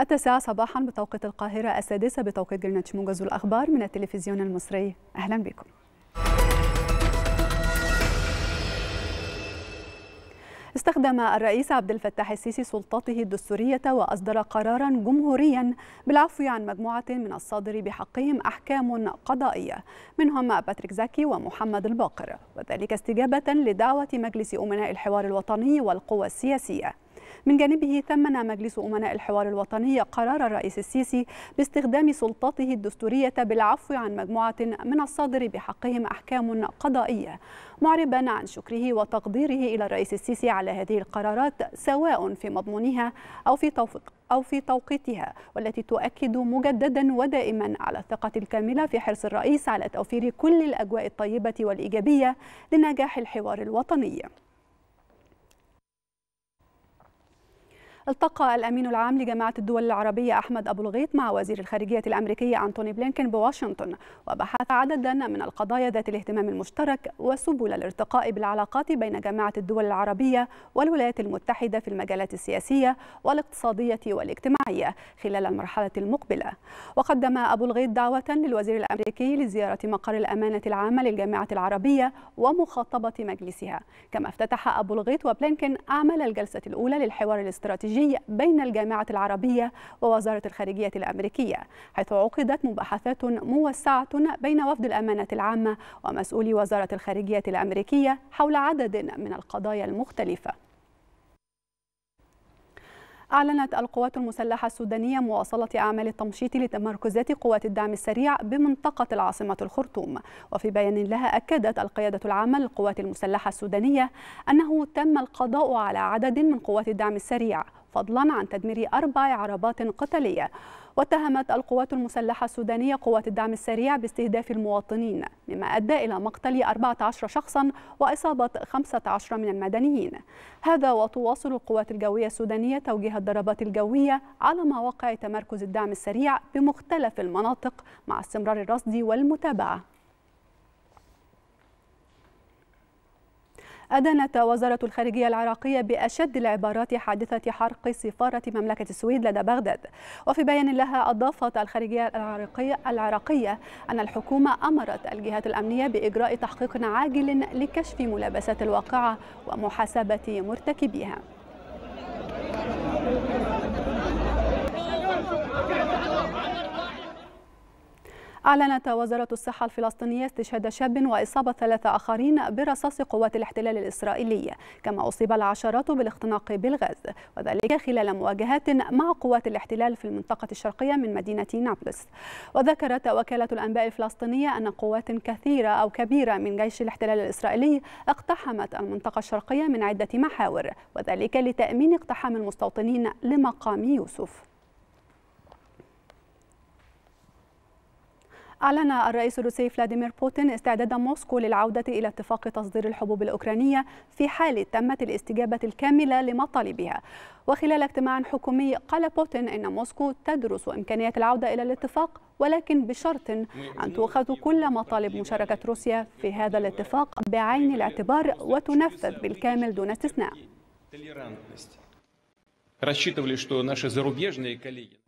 التاسعة صباحا بتوقيت القاهرة السادسة بتوقيت جرينتش موجز والأخبار من التلفزيون المصري أهلا بكم استخدم الرئيس عبد الفتاح السيسي سلطته الدستورية وأصدر قرارا جمهوريا بالعفو عن مجموعة من الصادر بحقهم أحكام قضائية منهم باتريك زكي ومحمد الباقر وذلك استجابة لدعوة مجلس أمناء الحوار الوطني والقوى السياسية من جانبه ثمن مجلس أمناء الحوار الوطني قرار الرئيس السيسي باستخدام سلطته الدستورية بالعفو عن مجموعة من الصادر بحقهم أحكام قضائية معربا عن شكره وتقديره إلى الرئيس السيسي على هذه القرارات سواء في مضمونها أو في توفيق أو في توقيتها والتي تؤكد مجددا ودائما على الثقة الكاملة في حرص الرئيس على توفير كل الأجواء الطيبة والإيجابية لنجاح الحوار الوطني التقى الأمين العام لجماعة الدول العربية أحمد أبو الغيط مع وزير الخارجية الأمريكية أنتوني بلينكن بواشنطن وبحث عددا من القضايا ذات الاهتمام المشترك وسبل الارتقاء بالعلاقات بين جماعة الدول العربية والولايات المتحدة في المجالات السياسية والاقتصادية والاجتماعية خلال المرحلة المقبلة وقدم أبو الغيط دعوة للوزير الأمريكي لزيارة مقر الأمانة العامة للجامعة العربية ومخاطبة مجلسها كما افتتح أبو الغيط وبلينكن أعمال الجلسة الأولى للحوار الاستراتيجي استراتيجي بين الجامعة العربية ووزارة الخارجية الأمريكية حيث عقدت مباحثات موسعة بين وفد الأمانة العامة ومسؤولي وزارة الخارجية الأمريكية حول عدد من القضايا المختلفة أعلنت القوات المسلحة السودانية مواصلة أعمال التمشيط لتمركزات قوات الدعم السريع بمنطقة العاصمة الخرطوم وفي بيان لها أكدت القيادة العامة للقوات المسلحة السودانية أنه تم القضاء على عدد من قوات الدعم السريع فضلا عن تدمير أربع عربات قتلية واتهمت القوات المسلحة السودانية قوات الدعم السريع باستهداف المواطنين مما أدى إلى مقتل 14 شخصا وإصابة 15 من المدنيين هذا وتواصل القوات الجوية السودانية توجيه الضربات الجوية على مواقع تمركز الدعم السريع بمختلف المناطق مع استمرار الرصد والمتابعة أدانت وزارة الخارجية العراقية بأشد العبارات حادثة حرق سفارة مملكة السويد لدى بغداد وفي بيان لها أضافت الخارجية العراقية, العراقية أن الحكومة أمرت الجهات الأمنية بإجراء تحقيق عاجل لكشف ملابسات الواقعة ومحاسبة مرتكبيها أعلنت وزارة الصحة الفلسطينية استشهاد شاب وإصابة ثلاثة آخرين برصاص قوات الاحتلال الإسرائيلي كما أصيب العشرات بالاختناق بالغاز وذلك خلال مواجهات مع قوات الاحتلال في المنطقة الشرقية من مدينة نابلس وذكرت وكالة الأنباء الفلسطينية أن قوات كثيرة أو كبيرة من جيش الاحتلال الإسرائيلي اقتحمت المنطقة الشرقية من عدة محاور وذلك لتأمين اقتحام المستوطنين لمقام يوسف أعلن الرئيس الروسي فلاديمير بوتين استعداد موسكو للعودة إلى اتفاق تصدير الحبوب الأوكرانية في حال تمت الاستجابة الكاملة لمطالبها وخلال اجتماع حكومي قال بوتين أن موسكو تدرس إمكانية العودة إلى الاتفاق ولكن بشرط أن تؤخذ كل مطالب مشاركة روسيا في هذا الاتفاق بعين الاعتبار وتنفذ بالكامل دون استثناء. рассчитывали, что наши зарубежные коллеги...